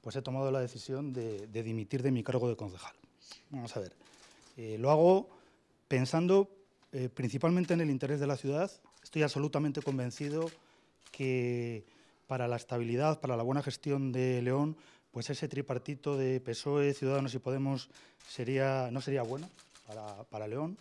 pues he tomado la decisión de, dimitir de mi cargo de concejal. Vamos a ver, eh, lo hago pensando eh, principalmente en el interés de la ciudad. Estoy absolutamente convencido que para la estabilidad, para la buena gestión de León, pues ese tripartito de PSOE, Ciudadanos y Podemos sería, no sería bueno para León.